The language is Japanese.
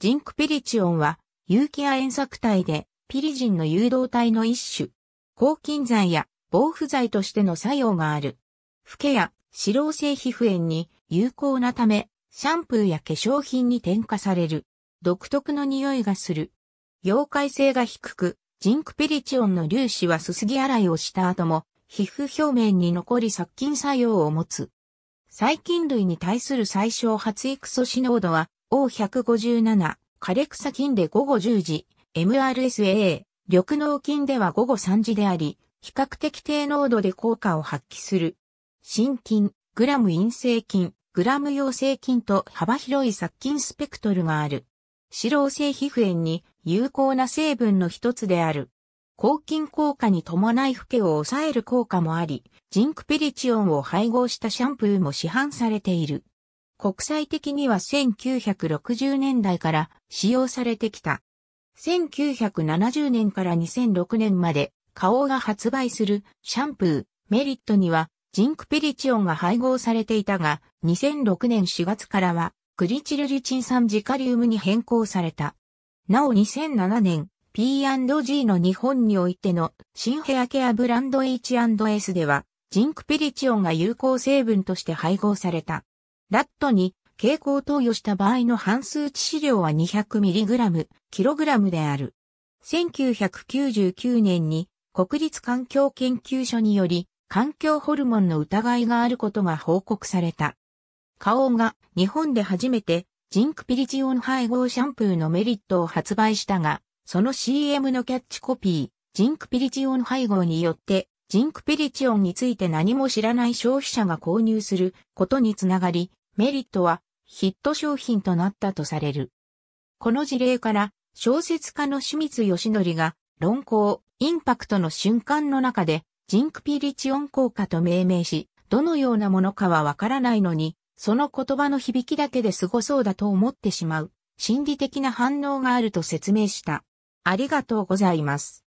ジンクピリチオンは、有機亜塩作体で、ピリジンの誘導体の一種。抗菌剤や防腐剤としての作用がある。フケや脂漏性皮膚炎に有効なため、シャンプーや化粧品に添加される。独特の匂いがする。溶解性が低く、ジンクピリチオンの粒子はすすぎ洗いをした後も、皮膚表面に残り殺菌作用を持つ。細菌類に対する最小発育素子濃度は O157、枯れ草菌で午後10時、MRSAA、緑農菌では午後3時であり、比較的低濃度で効果を発揮する。心筋、グラム陰性菌、グラム陽性菌と幅広い殺菌スペクトルがある。脂漏性皮膚炎に有効な成分の一つである。抗菌効果に伴い老けを抑える効果もあり、ジンクペリチオンを配合したシャンプーも市販されている。国際的には1960年代から使用されてきた。1970年から2006年まで、花王が発売するシャンプー、メリットには、ジンクペリチオンが配合されていたが、2006年4月からは、クリチルリチン酸ジカリウムに変更された。なお2007年、P&G の日本においての新ヘアケアブランド H&S では、ジンクペリチオンが有効成分として配合された。ラットに蛍光投与した場合の半数値資料は 200mg/kg である。1999年に国立環境研究所により環境ホルモンの疑いがあることが報告された。花王が日本で初めてジンクピリチオン配合シャンプーのメリットを発売したが、その CM のキャッチコピー、ジンクピリチオン配合によってジンクピリチオンについて何も知らない消費者が購入することにつながり、メリットはヒット商品となったとされる。この事例から小説家の清水義則が論考、インパクトの瞬間の中でジンクピリチオン効果と命名し、どのようなものかはわからないのに、その言葉の響きだけで凄そうだと思ってしまう、心理的な反応があると説明した。ありがとうございます。